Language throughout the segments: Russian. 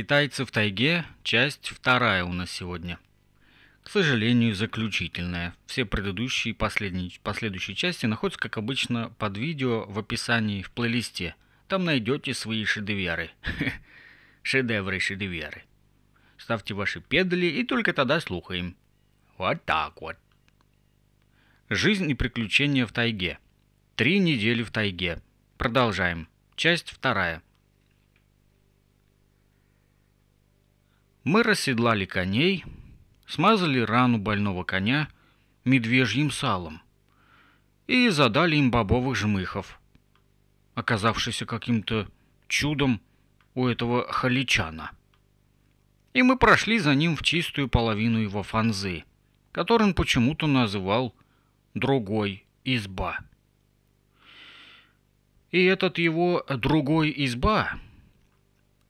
Китайцы в тайге, часть вторая у нас сегодня. К сожалению, заключительная. Все предыдущие и последние, последующие части находятся, как обычно, под видео в описании в плейлисте. Там найдете свои шедевры. Шедевры, шедевры. Ставьте ваши педали и только тогда слухаем. Вот так вот. Жизнь и приключения в тайге. Три недели в тайге. Продолжаем. Часть вторая. Мы расседлали коней, смазали рану больного коня медвежьим салом и задали им бобовых жмыхов, оказавшийся каким-то чудом у этого халичана. И мы прошли за ним в чистую половину его фанзы, которым почему-то называл «другой изба». И этот его «другой изба»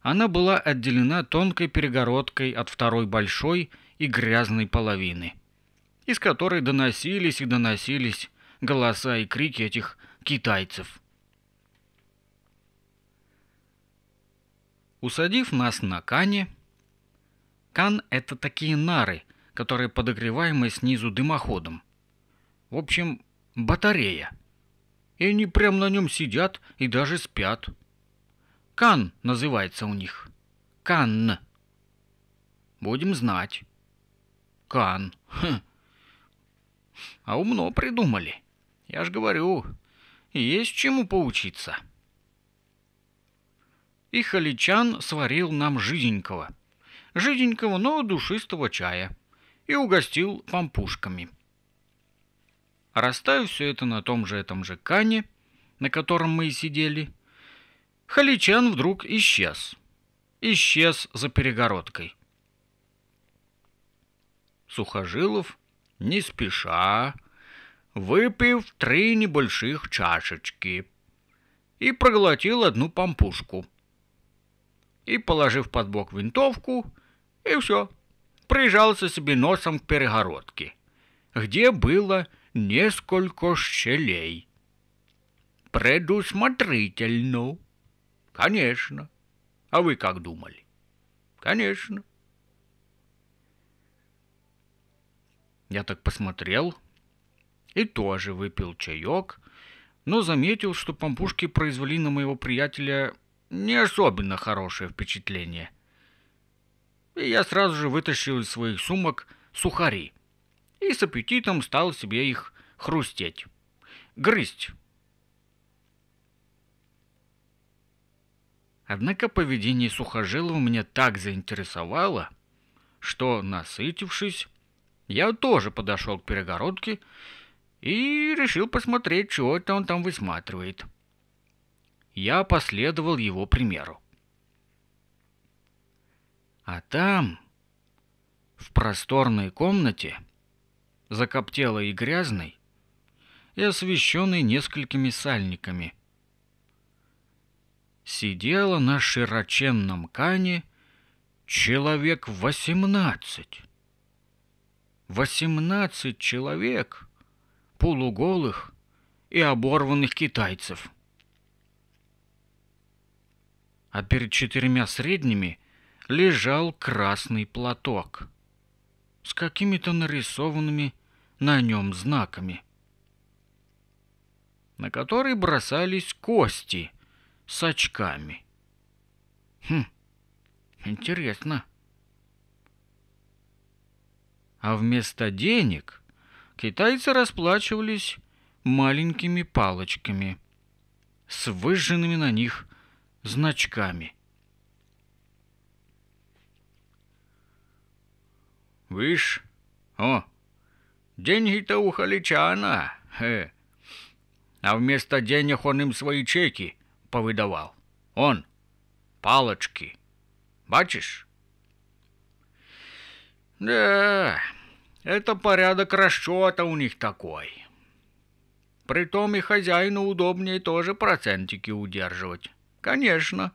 Она была отделена тонкой перегородкой от второй большой и грязной половины, из которой доносились и доносились голоса и крики этих китайцев. Усадив нас на кане, кан – это такие нары, которые подогреваемы снизу дымоходом. В общем, батарея. И они прям на нем сидят и даже спят – Кан называется у них. Канн. Будем знать. Кан. Хм. А умно придумали. Я ж говорю, есть чему поучиться. И Халичан сварил нам жиденького. Жиденького, но душистого чая. И угостил пампушками. Растаю все это на том же этом же кане, на котором мы и сидели – Халичан вдруг исчез. Исчез за перегородкой. Сухожилов, не спеша, выпив три небольших чашечки и проглотил одну помпушку. И, положив под бок винтовку, и все, прижался себе носом к перегородке, где было несколько щелей. «Предусмотрительно», Конечно. А вы как думали? Конечно. Я так посмотрел и тоже выпил чаек, но заметил, что помпушки произвели на моего приятеля не особенно хорошее впечатление. И я сразу же вытащил из своих сумок сухари и с аппетитом стал себе их хрустеть, грызть Однако поведение Сухожилова меня так заинтересовало, что, насытившись, я тоже подошел к перегородке и решил посмотреть, чего это он там высматривает. Я последовал его примеру. А там, в просторной комнате, закоптелой и грязной, и освещенной несколькими сальниками, сидело на широченном кане человек восемнадцать. Восемнадцать человек, полуголых и оборванных китайцев. А перед четырьмя средними лежал красный платок с какими-то нарисованными на нем знаками, на который бросались кости – с очками. Хм, интересно. А вместо денег китайцы расплачивались маленькими палочками с выжженными на них значками. «Вишь, о, деньги-то у халичана, хе. а вместо денег он им свои чеки повыдавал Он, палочки. Бачишь? Да, это порядок расчета у них такой. Притом и хозяину удобнее тоже процентики удерживать. Конечно,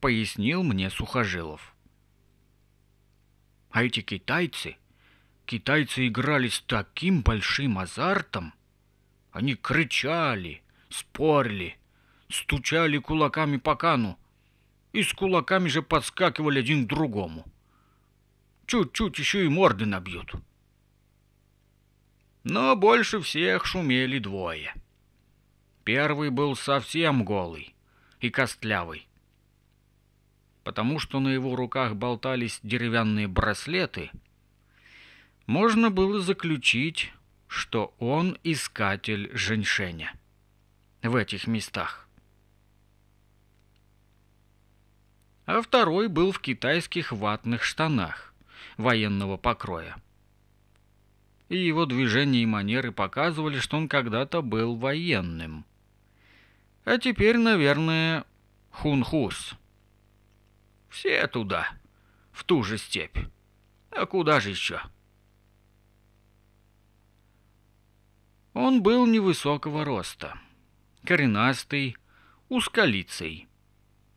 пояснил мне Сухожилов. А эти китайцы, китайцы играли с таким большим азартом. Они кричали, спорили, стучали кулаками по кану и с кулаками же подскакивали один к другому. Чуть-чуть еще и морды набьют. Но больше всех шумели двое. Первый был совсем голый и костлявый, потому что на его руках болтались деревянные браслеты, можно было заключить, что он искатель женьшеня в этих местах. а второй был в китайских ватных штанах военного покроя. И его движения и манеры показывали, что он когда-то был военным. А теперь, наверное, хунхус. Все туда, в ту же степь. А куда же еще? Он был невысокого роста, коренастый, узколицей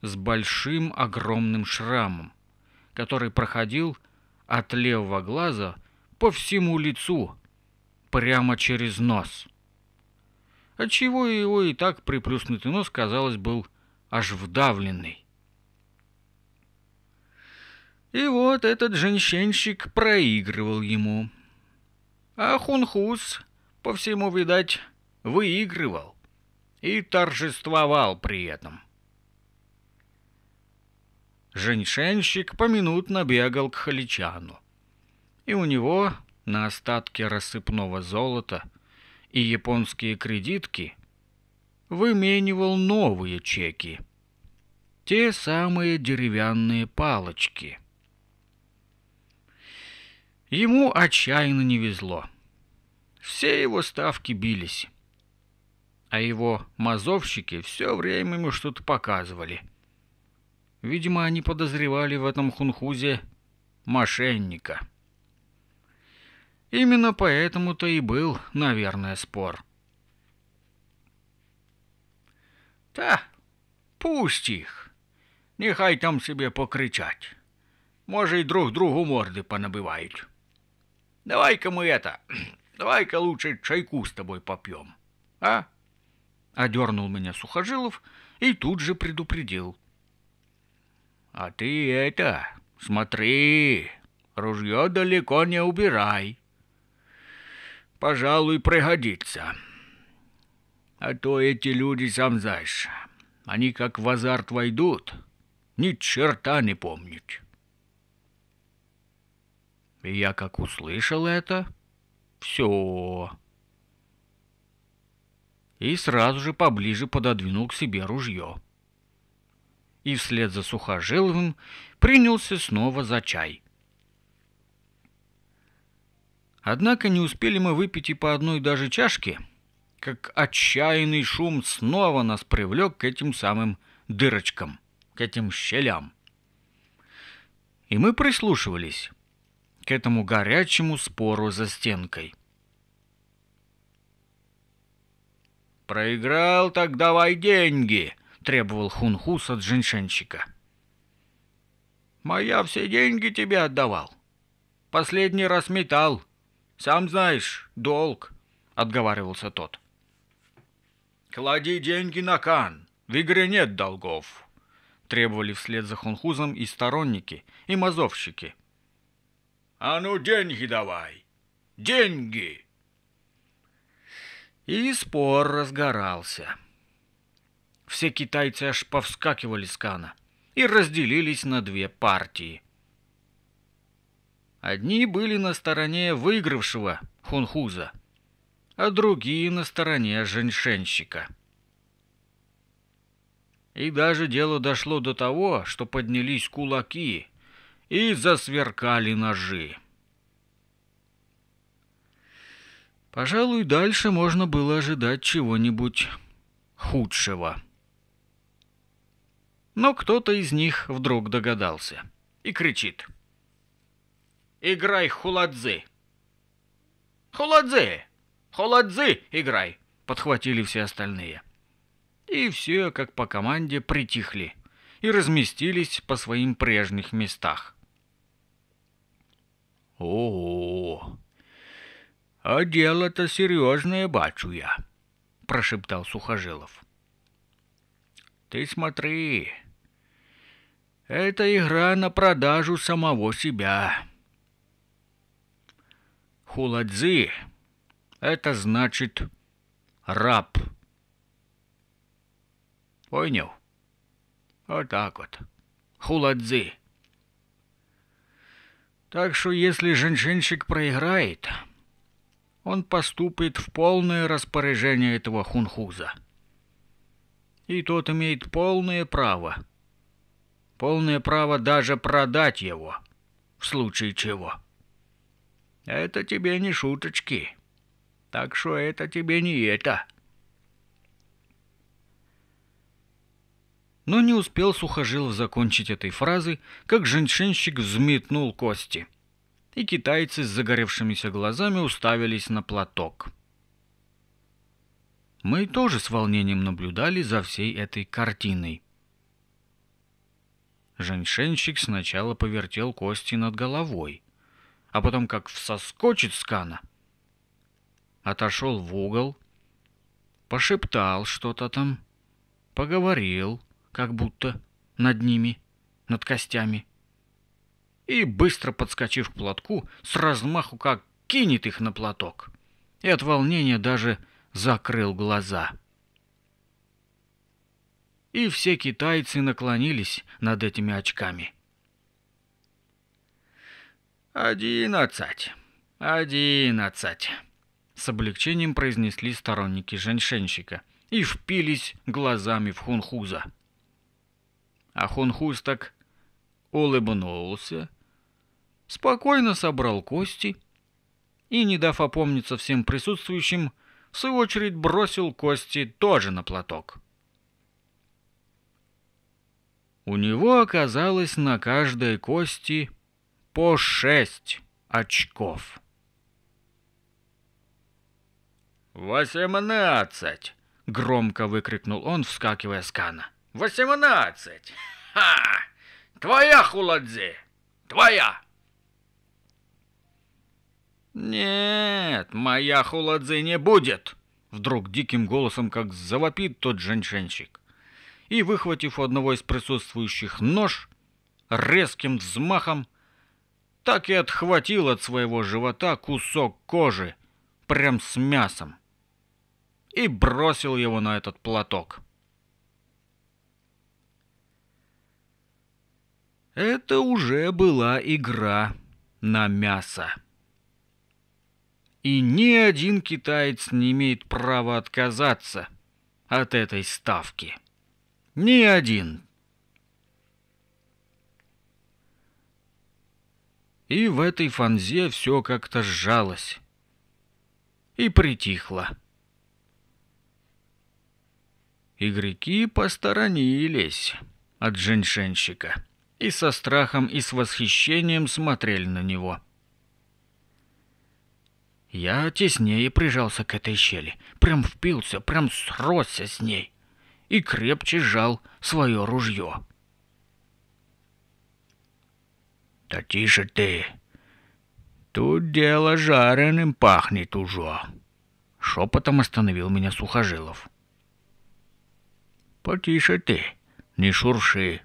с большим огромным шрамом, который проходил от левого глаза по всему лицу, прямо через нос. Отчего его и так приплюснутый нос, казалось, был аж вдавленный. И вот этот женщинщик проигрывал ему. А Хунхус, по всему, видать, выигрывал и торжествовал при этом женьшенщик поминутно бегал к халичану. И у него на остатки рассыпного золота и японские кредитки выменивал новые чеки. Те самые деревянные палочки. Ему отчаянно не везло. Все его ставки бились а его мазовщики все время ему что-то показывали. Видимо, они подозревали в этом хунхузе мошенника. Именно поэтому-то и был, наверное, спор. Да, пусть их. Нехай там себе покричать. может и друг другу морды понабивают. Давай-ка мы это... Давай-ка лучше чайку с тобой попьем, а? Одернул меня Сухожилов и тут же предупредил. А ты это, смотри, ружье далеко не убирай. Пожалуй, пригодится. А то эти люди, сам знаешь, они как в азарт войдут, ни черта не помнят. И я как услышал это, все. И сразу же поближе пододвинул к себе ружье и вслед за Сухожиловым принялся снова за чай. Однако не успели мы выпить и по одной даже чашке, как отчаянный шум снова нас привлек к этим самым дырочкам, к этим щелям. И мы прислушивались к этому горячему спору за стенкой. «Проиграл, так давай деньги!» требовал Хунхус от женьшенщика. Моя все деньги тебе отдавал. Последний раз метал. Сам знаешь, долг», — отговаривался тот. «Клади деньги на кан. В игре нет долгов», — требовали вслед за Хунхузом и сторонники, и мазовщики. «А ну, деньги давай! Деньги!» И спор разгорался все китайцы аж повскакивали с Кана и разделились на две партии. Одни были на стороне выигравшего Хунхуза, а другие на стороне женьшенщика. И даже дело дошло до того, что поднялись кулаки и засверкали ножи. Пожалуй, дальше можно было ожидать чего-нибудь худшего. Но кто-то из них вдруг догадался и кричит. «Играй хуладзы!» «Хуладзы! Хуладзы играй!» — подхватили все остальные. И все, как по команде, притихли и разместились по своим прежних местах. «О-о-о! А дело-то серьезное, бачу я!» — прошептал Сухожилов. «Ты смотри, это игра на продажу самого себя. Хуладзи – это значит раб. Понял? Вот так вот. Хуладзи. Так что если женщинчик проиграет, он поступит в полное распоряжение этого хунхуза. И тот имеет полное право – полное право даже продать его, в случае чего. Это тебе не шуточки, так что это тебе не это. Но не успел Сухожилов закончить этой фразы, как женьшенщик взметнул кости. И китайцы с загоревшимися глазами уставились на платок. Мы тоже с волнением наблюдали за всей этой картиной. Женьшенщик сначала повертел кости над головой, а потом как всоскочит с кана. Отошел в угол, пошептал что-то там, поговорил, как будто над ними, над костями. И, быстро подскочив к платку, с размаху как кинет их на платок. И от волнения даже закрыл глаза. — и все китайцы наклонились над этими очками. «Одиннадцать! Одиннадцать!» С облегчением произнесли сторонники женьшенщика и впились глазами в Хунхуза. А Хунхуз так улыбнулся, спокойно собрал кости и, не дав опомниться всем присутствующим, в свою очередь бросил кости тоже на платок. У него оказалось на каждой кости по шесть очков. «Восемнадцать!» — громко выкрикнул он, вскакивая с кана. «Восемнадцать! Ха! Твоя, Хуладзе! Твоя!» «Нет, моя Хуладзе не будет!» Вдруг диким голосом, как завопит тот женьшенщик и, выхватив у одного из присутствующих нож, резким взмахом так и отхватил от своего живота кусок кожи, прям с мясом, и бросил его на этот платок. Это уже была игра на мясо. И ни один китаец не имеет права отказаться от этой ставки. Ни один. И в этой фанзе все как-то сжалось и притихло. Игроки посторонились от женьшенщика и со страхом и с восхищением смотрели на него. Я теснее прижался к этой щели, прям впился, прям сросся с ней и крепче сжал свое ружье. «Да тише ты! Тут дело жареным пахнет уже!» Шепотом остановил меня Сухожилов. «Потише ты, не шурши!»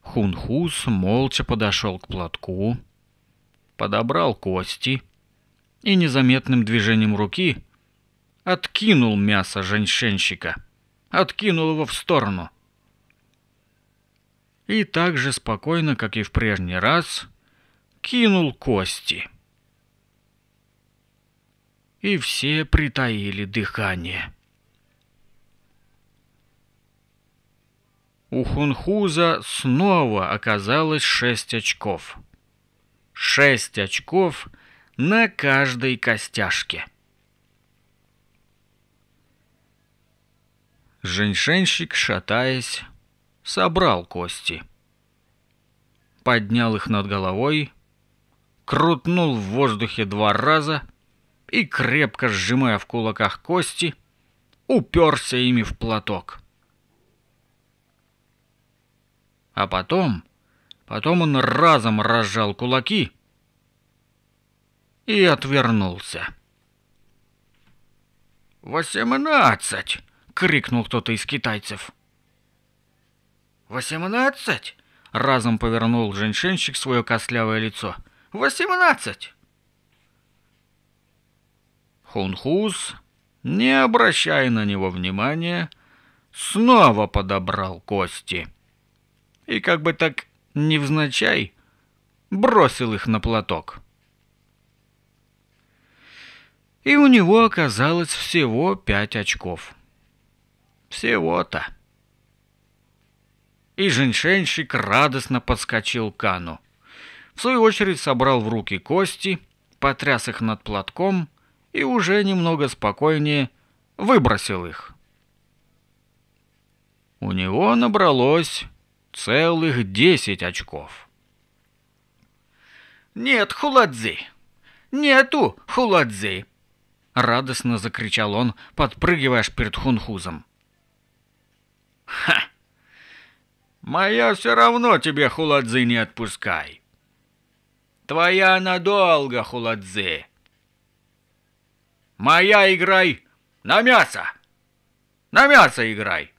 Хунхус молча подошел к платку, подобрал кости и незаметным движением руки откинул мясо женщинщика, откинул его в сторону. И так же спокойно, как и в прежний раз, кинул кости. И все притаили дыхание. У Хунхуза снова оказалось шесть очков. Шесть очков на каждой костяшке. Женьшенщик, шатаясь, собрал кости. Поднял их над головой, крутнул в воздухе два раза и, крепко сжимая в кулаках кости, уперся ими в платок. А потом, потом он разом разжал кулаки и отвернулся. «Восемнадцать!» крикнул кто-то из китайцев. «Восемнадцать!» — разом повернул женьшенщик свое костлявое лицо. «Восемнадцать!» Хунхус, не обращая на него внимания, снова подобрал кости. И как бы так невзначай бросил их на платок. И у него оказалось всего пять очков. — всего-то. И женьшенщик радостно подскочил к Ану. В свою очередь собрал в руки кости, потряс их над платком и уже немного спокойнее выбросил их. У него набралось целых десять очков. «Нет, Хуладзи! Нету, Хуладзи!» Радостно закричал он, подпрыгивая перед хунхузом. Ха! Моя все равно тебе, Хуладзы, не отпускай. Твоя надолго, Хуладзы. Моя играй на мясо. На мясо играй.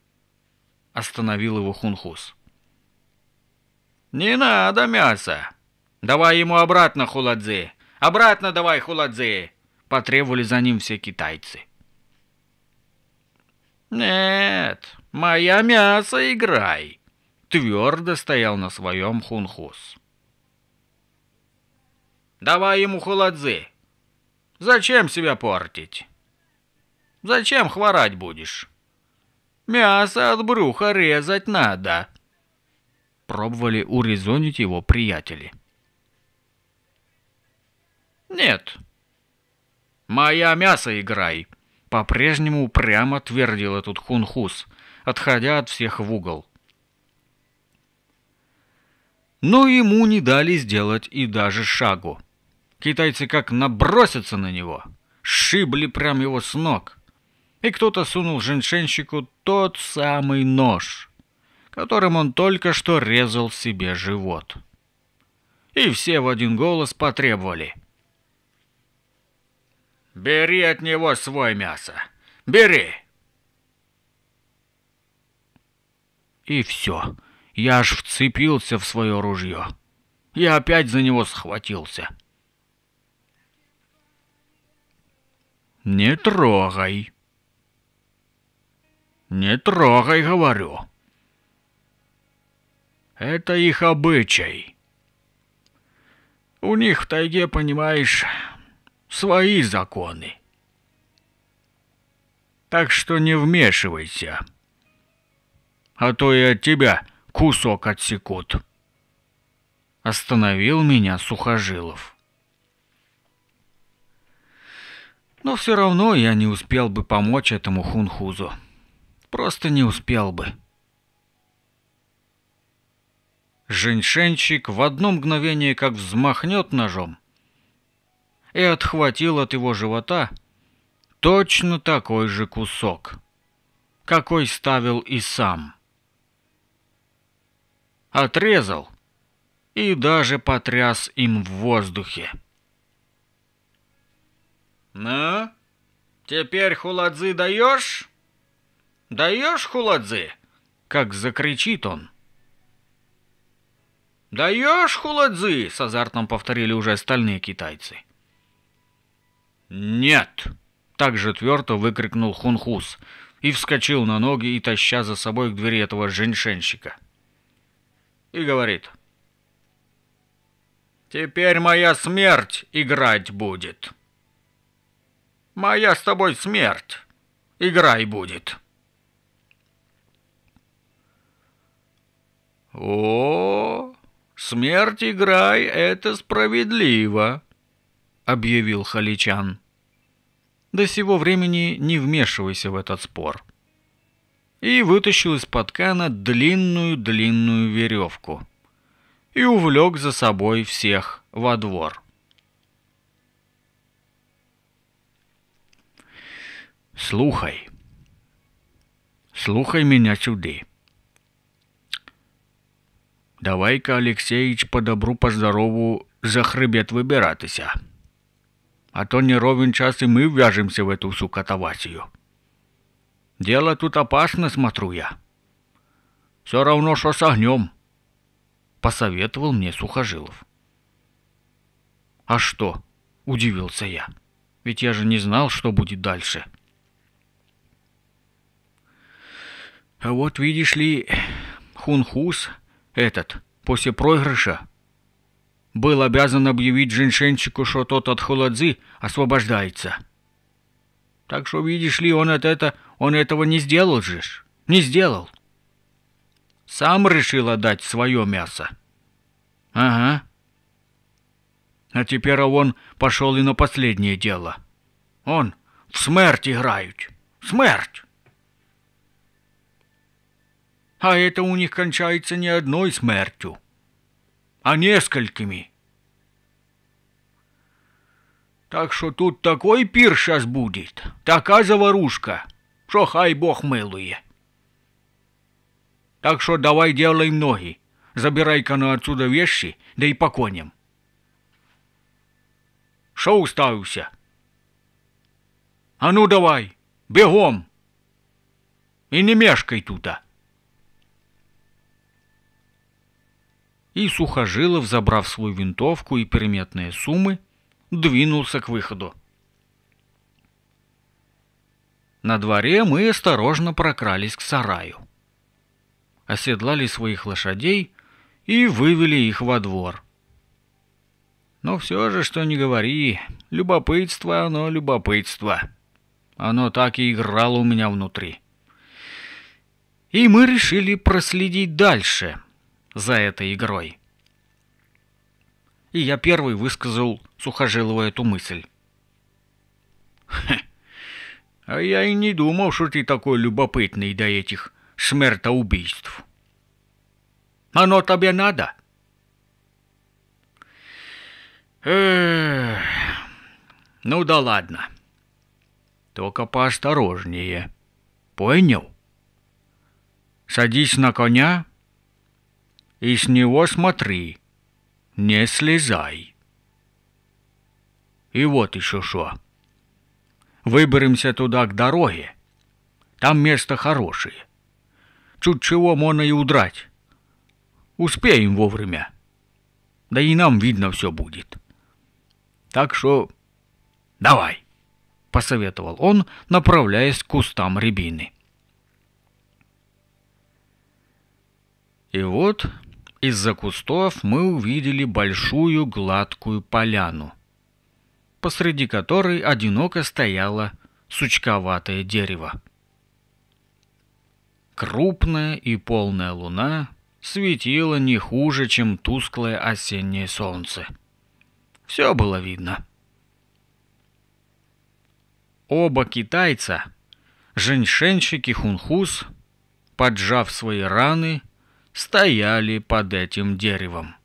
Остановил его Хунхус. Не надо мясо. Давай ему обратно, Хуладзы. Обратно давай, Хуладзы. Потребовали за ним все китайцы. Нет, «Моя мясо играй!» Твердо стоял на своем хунхус. «Давай ему холодзы! Зачем себя портить? Зачем хворать будешь? Мясо от бруха резать надо!» Пробовали урезонить его приятели. «Нет, моя мясо играй!» По-прежнему упрямо твердил этот хунхус, отходя от всех в угол. Но ему не дали сделать и даже шагу. Китайцы как набросятся на него, шибли прям его с ног. И кто-то сунул женьшенщику тот самый нож, которым он только что резал себе живот. И все в один голос потребовали. «Бери от него свой мясо! Бери!» И все. Я аж вцепился в свое ружье. Я опять за него схватился. «Не трогай!» «Не трогай, говорю!» «Это их обычай!» «У них в тайге, понимаешь, свои законы!» «Так что не вмешивайся!» а то и от тебя кусок отсекут. Остановил меня Сухожилов. Но все равно я не успел бы помочь этому хунхузу. Просто не успел бы. Женьшенщик в одно мгновение как взмахнет ножом и отхватил от его живота точно такой же кусок, какой ставил и сам отрезал и даже потряс им в воздухе. «Ну, теперь хуладзы даешь? Даешь хуладзы?» Как закричит он. «Даешь хуладзы?» — с азартом повторили уже остальные китайцы. «Нет!» — так же твердо выкрикнул Хунхус и вскочил на ноги и таща за собой к двери этого женьшенщика и говорит. «Теперь моя смерть играть будет. Моя с тобой смерть играй будет». «О, смерть играй — это справедливо», — объявил Халичан. «До сего времени не вмешивайся в этот спор» и вытащил из-под кана длинную-длинную веревку и увлек за собой всех во двор. «Слухай, слухай меня сюды. Давай-ка, Алексеич, по добру, по здорову за хребет выбиратися, а то не ровен час и мы ввяжемся в эту сукатавасию». Дело тут опасно, смотрю я. Все равно, что с огнем, посоветовал мне Сухожилов. А что? Удивился я. Ведь я же не знал, что будет дальше. А вот видишь ли, Хунхус этот, после проигрыша, был обязан объявить женьшенщику, что тот от Хуладзы освобождается. Так что, видишь ли, он от это он этого не сделал же ж. Не сделал. Сам решил отдать свое мясо. Ага. А теперь а он пошел и на последнее дело. Он в смерть играют. Смерть! А это у них кончается не одной смертью, а несколькими. Так что тут такой пир сейчас будет, такая заварушка, що хай Бог милує. Так что давай делай ноги. Забирай-ка на отсюда вещи, да и по коням. Шо уставился? А ну давай, бегом. И не мешкай тута. И Сухожилов, забрав свою винтовку и переметные суммы, двинулся к выходу. На дворе мы осторожно прокрались к сараю. Оседлали своих лошадей и вывели их во двор. Но все же, что не говори, любопытство оно любопытство. Оно так и играло у меня внутри. И мы решили проследить дальше за этой игрой. И я первый высказал Сухожилову эту мысль. Хе, а я и не думал, что ты такой любопытный до этих смертоубийств. Оно тебе надо? Эх, ну да ладно. Только поосторожнее. Понял? Садись на коня и с него смотри. Не слезай. И вот еще что. Выберемся туда к дороге. Там место хорошее. Чуть чего можно и удрать. Успеем вовремя. Да и нам видно все будет. Так что давай, посоветовал он, направляясь к кустам рябины. И вот из-за кустов мы увидели большую гладкую поляну – посреди которой одиноко стояло сучковатое дерево. Крупная и полная луна светила не хуже, чем тусклое осеннее солнце. Все было видно. Оба китайца, женьшенщик и хунхус, поджав свои раны, стояли под этим деревом.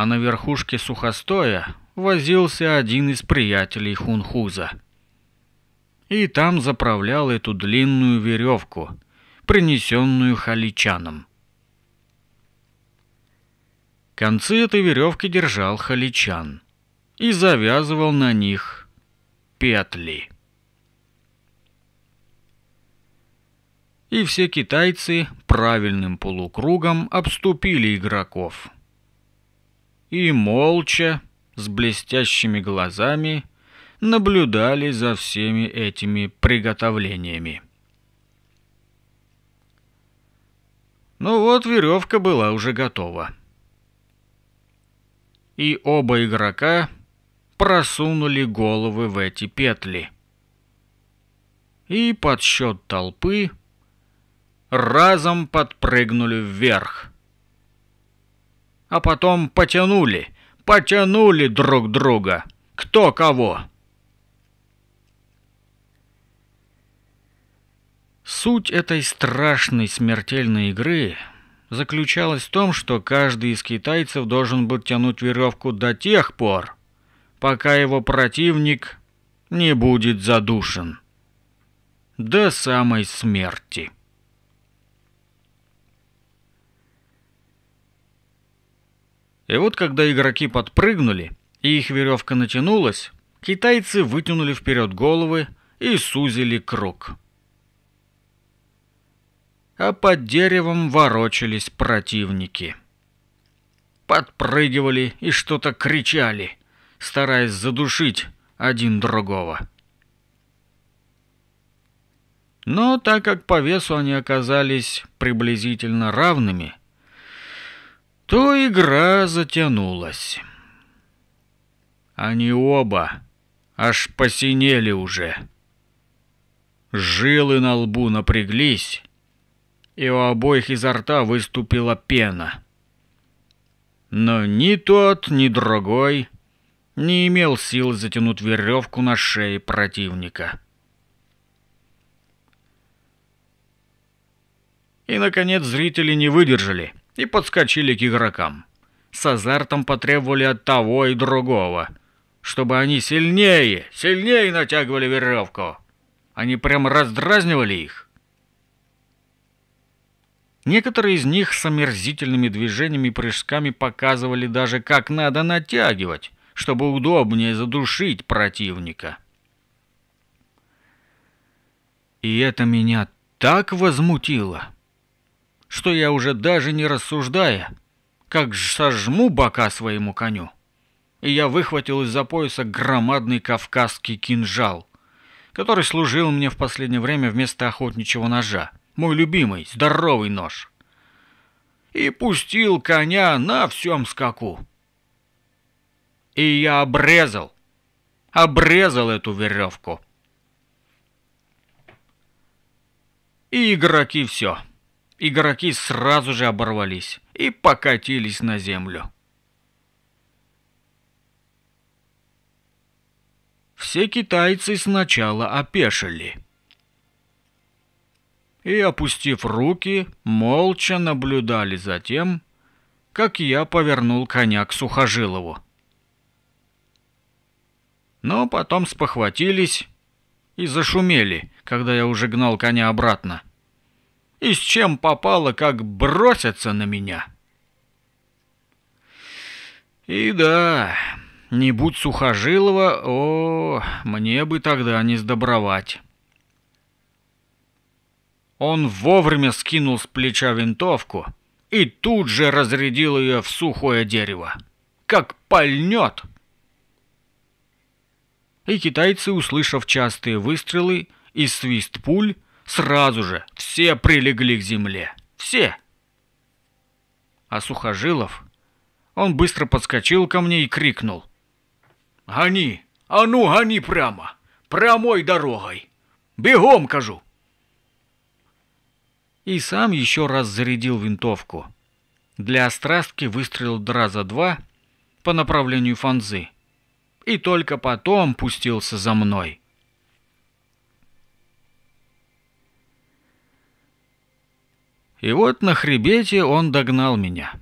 а на верхушке сухостоя возился один из приятелей Хунхуза. И там заправлял эту длинную веревку, принесенную халичаном. Концы этой веревки держал халичан и завязывал на них петли. И все китайцы правильным полукругом обступили игроков – и молча, с блестящими глазами, наблюдали за всеми этими приготовлениями. Ну вот, веревка была уже готова. И оба игрока просунули головы в эти петли. И под счет толпы разом подпрыгнули вверх а потом потянули, потянули друг друга, кто кого. Суть этой страшной смертельной игры заключалась в том, что каждый из китайцев должен был тянуть веревку до тех пор, пока его противник не будет задушен. До самой смерти. И вот когда игроки подпрыгнули, и их веревка натянулась, китайцы вытянули вперед головы и сузили круг. А под деревом ворочались противники. Подпрыгивали и что-то кричали, стараясь задушить один другого. Но так как по весу они оказались приблизительно равными, то игра затянулась. Они оба аж посинели уже. Жилы на лбу напряглись, и у обоих изо рта выступила пена. Но ни тот, ни другой не имел сил затянуть веревку на шее противника. И, наконец, зрители не выдержали и подскочили к игрокам. С азартом потребовали от того и другого, чтобы они сильнее, сильнее натягивали веревку. Они прям раздразнивали их. Некоторые из них с омерзительными движениями и прыжками показывали даже, как надо натягивать, чтобы удобнее задушить противника. И это меня так возмутило что я уже даже не рассуждая, как сожму бока своему коню. И я выхватил из-за пояса громадный кавказский кинжал, который служил мне в последнее время вместо охотничьего ножа. Мой любимый, здоровый нож. И пустил коня на всем скаку. И я обрезал, обрезал эту веревку. И игроки все игроки сразу же оборвались и покатились на землю. Все китайцы сначала опешили. И, опустив руки, молча наблюдали за тем, как я повернул коня к Сухожилову. Но потом спохватились и зашумели, когда я уже гнал коня обратно и с чем попало, как бросятся на меня. И да, не будь Сухожилова, о, мне бы тогда не сдобровать. Он вовремя скинул с плеча винтовку и тут же разрядил ее в сухое дерево. Как пальнет! И китайцы, услышав частые выстрелы и свист пуль, Сразу же все прилегли к земле. Все. А Сухожилов? Он быстро подскочил ко мне и крикнул. «Гони! А ну, гони прямо! Прямой дорогой! Бегом, кажу!» И сам еще раз зарядил винтовку. Для острастки выстрелил раза два по направлению Фанзы. И только потом пустился за мной. И вот на хребете он догнал меня.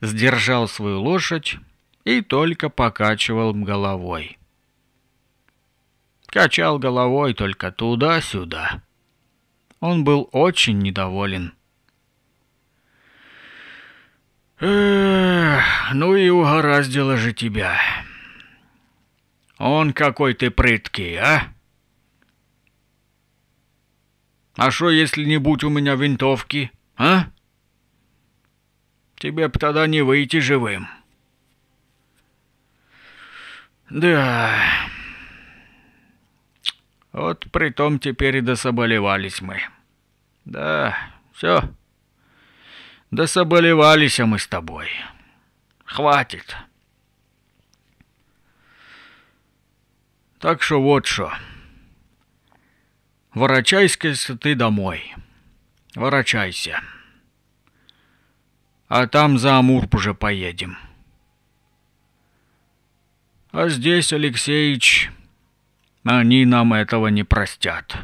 Сдержал свою лошадь и только покачивал головой. Качал головой только туда-сюда. Он был очень недоволен. «Эх, ну и угораздило же тебя. Он какой ты прыткий, а?» А что, если не будь у меня винтовки, а? Тебе б тогда не выйти живым. Да. Вот притом теперь и дособолевались мы. Да, все. Дособолевались а мы с тобой. Хватит. Так что вот что. Ворочайся ты домой. Ворочайся. А там за Амур уже поедем. А здесь, Алексеич, они нам этого не простят.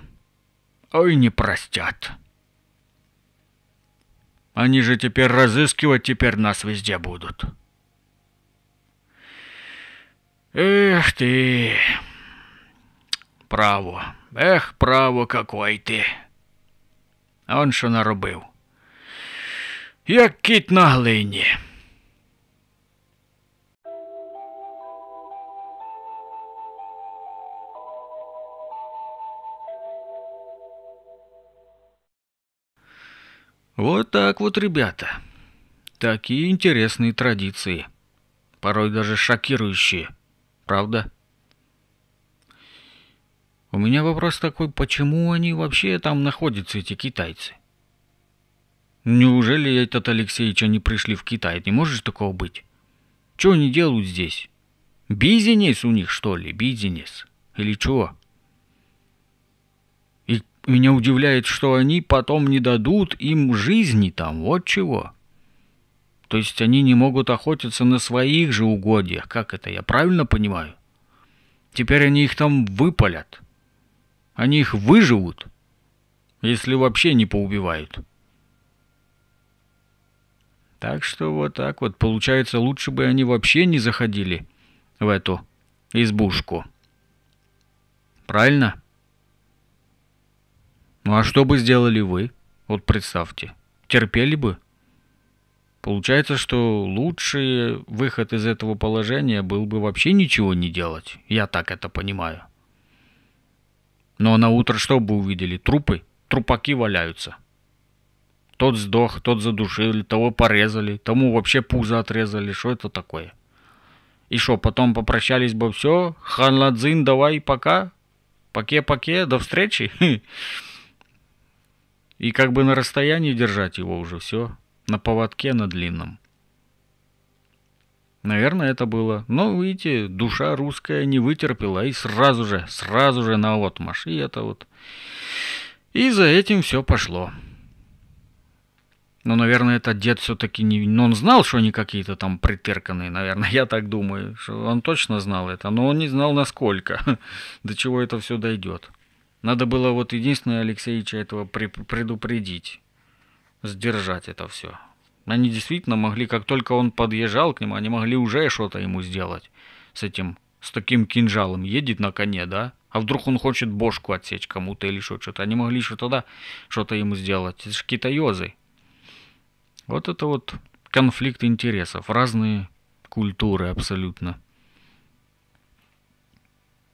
Ой, не простят. Они же теперь разыскивать теперь нас везде будут. Эх ты, право. Эх, право, какой ти. А он що наробив? Як кіт на глині. Вот так вот, ребята. Такие интересные традиции. Порой даже шокирующие. Правда? меня вопрос такой, почему они вообще там находятся, эти китайцы? Неужели этот Алексеевич они пришли в Китай? Не может такого быть? Что они делают здесь? Бизнес у них, что ли? Бизнес? Или чего? И меня удивляет, что они потом не дадут им жизни там, вот чего. То есть они не могут охотиться на своих же угодьях, как это, я правильно понимаю? Теперь они их там выпалят. Они их выживут, если вообще не поубивают. Так что вот так вот. Получается, лучше бы они вообще не заходили в эту избушку. Правильно? Ну а что бы сделали вы? Вот представьте. Терпели бы? Получается, что лучший выход из этого положения был бы вообще ничего не делать. Я так это понимаю. Но на утро что бы увидели? Трупы? Трупаки валяются. Тот сдох, тот задушили, того порезали, тому вообще пузо отрезали. Что это такое? И что, потом попрощались бы, все, ханладзин, давай, пока, паке-паке, до встречи. И как бы на расстоянии держать его уже все, на поводке на длинном. Наверное, это было. Но, видите, душа русская не вытерпела и сразу же, сразу же на отмаш. И это вот... И за этим все пошло. Но, наверное, этот дед все-таки не... Но ну, он знал, что они какие-то там притырканные, наверное, я так думаю. Что он точно знал это, но он не знал, насколько, до чего это все дойдет. Надо было вот единственное Алексеевича этого предупредить, сдержать это все. Они действительно могли, как только он подъезжал к ним они могли уже что-то ему сделать с этим, с таким кинжалом. Едет на коне, да? А вдруг он хочет бошку отсечь кому-то или что-то? Они могли еще тогда что-то ему сделать. Это же китайозы. Вот это вот конфликт интересов. Разные культуры абсолютно.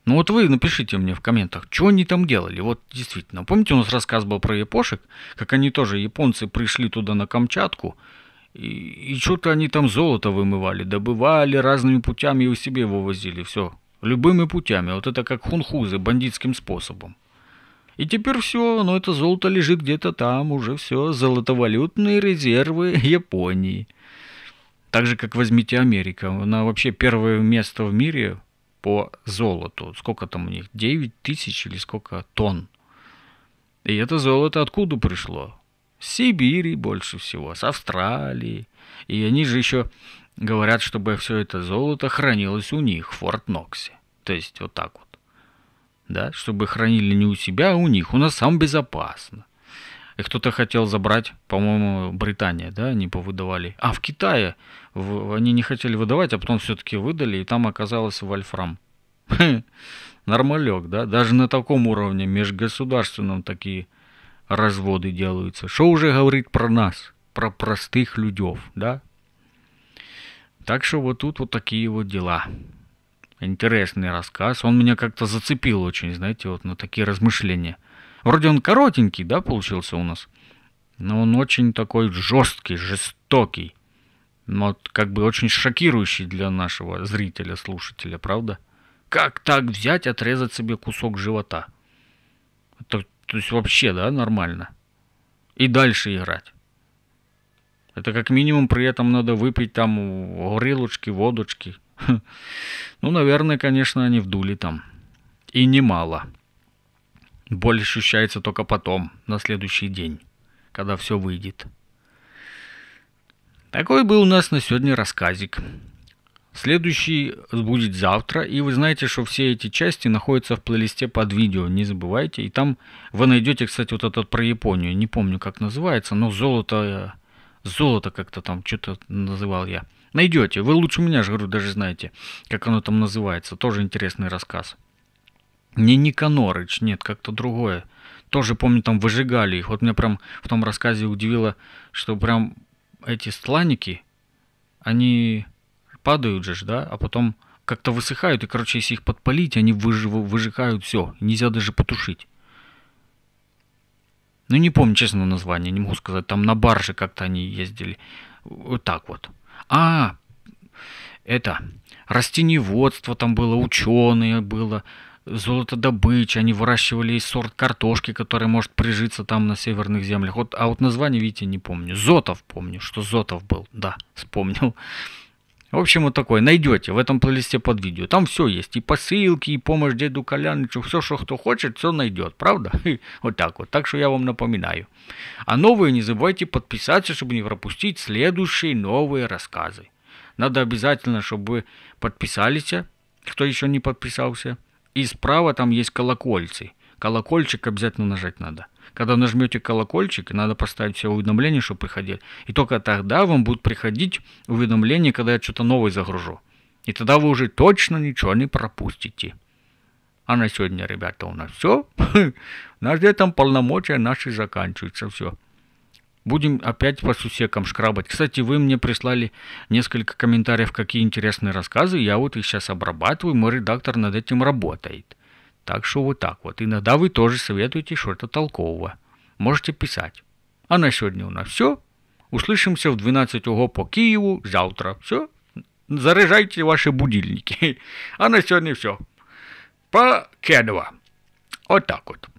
Ну вот вы напишите мне в комментах, что они там делали. Вот действительно, помните у нас рассказ был про япошек, как они тоже, японцы пришли туда на Камчатку, и, и что-то они там золото вымывали, добывали разными путями и у себе его возили, все. Любыми путями, вот это как хунхузы, бандитским способом. И теперь все, но ну, это золото лежит где-то там, уже все, золотовалютные резервы Японии. Так же, как возьмите Америка, она вообще первое место в мире по золоту. Сколько там у них? 9 тысяч или сколько тонн. И это золото откуда пришло? С Сибири больше всего, с Австралии. И они же еще говорят, чтобы все это золото хранилось у них в Форт Ноксе. То есть вот так вот. Да, чтобы хранили не у себя, а у них. У нас сам безопасно. И кто-то хотел забрать, по-моему, Британия, да, они повыдавали. А, в Китае. В, они не хотели выдавать, а потом все-таки выдали, и там оказалось вольфрам. Нормалек, да? Даже на таком уровне межгосударственном такие разводы делаются. Что уже говорить про нас, про простых людей, да? Так что вот тут вот такие вот дела. Интересный рассказ. Он меня как-то зацепил очень, знаете, вот на такие размышления. Вроде он коротенький, да, получился у нас, но он очень такой жесткий, жестокий. Ну, вот как бы очень шокирующий для нашего зрителя, слушателя, правда? Как так взять, отрезать себе кусок живота? Это, то есть вообще, да, нормально. И дальше играть. Это как минимум при этом надо выпить там горилочки, водочки. Ну, наверное, конечно, они вдули там. И немало. Боль ощущается только потом, на следующий день, когда все выйдет. Такой был у нас на сегодня рассказик. Следующий будет завтра, и вы знаете, что все эти части находятся в плейлисте под видео, не забывайте. И там вы найдете, кстати, вот этот про Японию, не помню, как называется, но золото, золото как-то там, что-то называл я. Найдете, вы лучше меня же, говорю, даже знаете, как оно там называется, тоже интересный рассказ. Не Никанорыч, нет, как-то другое. Тоже помню, там выжигали их. Вот меня прям в том рассказе удивило, что прям эти стланики, они падают же, да, а потом как-то высыхают, и, короче, если их подпалить, они выж... выжигают все, нельзя даже потушить. Ну, не помню, честно, название, не могу сказать. Там на барже как-то они ездили. Вот так вот. А, это, растеневодство там было, ученые было, золотодобыча, они выращивали сорт картошки, который может прижиться там на северных землях. Вот, а вот название, видите, не помню. Зотов помню, что Зотов был, да, вспомнил. В общем, вот такое. Найдете в этом плейлисте под видео. Там все есть. И посылки, и помощь деду Колянычу. Все, что кто хочет, все найдет. Правда? Вот так вот. Так что я вам напоминаю. А новые не забывайте подписаться, чтобы не пропустить следующие новые рассказы. Надо обязательно, чтобы вы подписались, кто еще не подписался. И справа там есть колокольцы. Колокольчик обязательно нажать надо. Когда нажмете колокольчик, надо поставить все уведомления, чтобы приходили. И только тогда вам будут приходить уведомления, когда я что-то новое загружу. И тогда вы уже точно ничего не пропустите. А на сегодня, ребята, у нас все. Нас где там полномочия наши заканчиваются. Все. Будем опять по сусекам шкрабать. Кстати, вы мне прислали несколько комментариев, какие интересные рассказы. Я вот их сейчас обрабатываю, мой редактор над этим работает. Так что вот так вот. Иногда вы тоже советуете что-то толкового. Можете писать. А на сегодня у нас все. Услышимся в 12 ого по Киеву завтра. Все. Заряжайте ваши будильники. А на сегодня все. Покедова. Вот так вот.